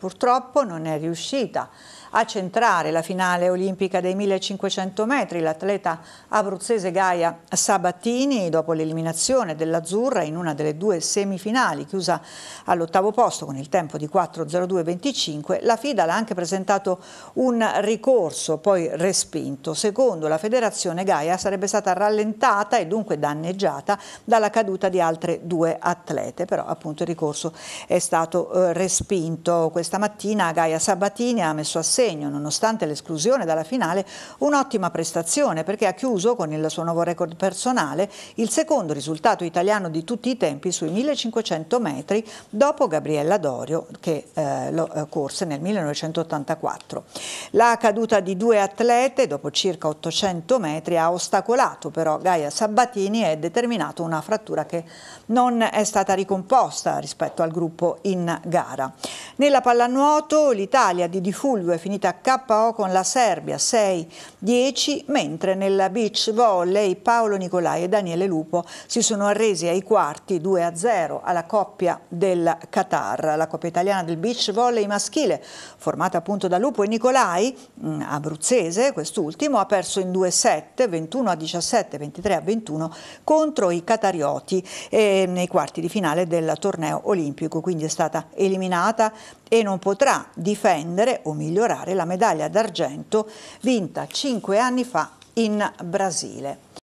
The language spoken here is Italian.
Purtroppo non è riuscita a centrare la finale olimpica dei 1500 metri. L'atleta abruzzese Gaia Sabattini, dopo l'eliminazione dell'Azzurra in una delle due semifinali, chiusa all'ottavo posto con il tempo di 4.02.25, la FIDA l'ha anche presentato un ricorso, poi respinto. Secondo la federazione Gaia sarebbe stata rallentata e dunque danneggiata dalla caduta di altre due atlete, però appunto il ricorso è stato eh, respinto. Questo mattina Gaia Sabatini ha messo a segno, nonostante l'esclusione dalla finale, un'ottima prestazione perché ha chiuso con il suo nuovo record personale il secondo risultato italiano di tutti i tempi sui 1500 metri dopo Gabriella Dorio che eh, lo eh, corse nel 1984. La caduta di due atlete dopo circa 800 metri ha ostacolato però Gaia Sabatini e determinato una frattura che non è stata ricomposta rispetto al gruppo in gara. Nella palla Pallanuoto l'Italia di Di Fulvio è finita KO con la Serbia 6-10, mentre nella beach volley Paolo Nicolai e Daniele Lupo si sono arresi ai quarti 2-0 alla coppia del Qatar. La coppia italiana del beach volley maschile, formata appunto da Lupo e Nicolai, mm, abruzzese quest'ultimo, ha perso in 2-7, 21-17, 23-21 contro i catarioti eh, nei quarti di finale del torneo olimpico, quindi è stata eliminata e non potrà difendere o migliorare la medaglia d'argento vinta cinque anni fa in Brasile.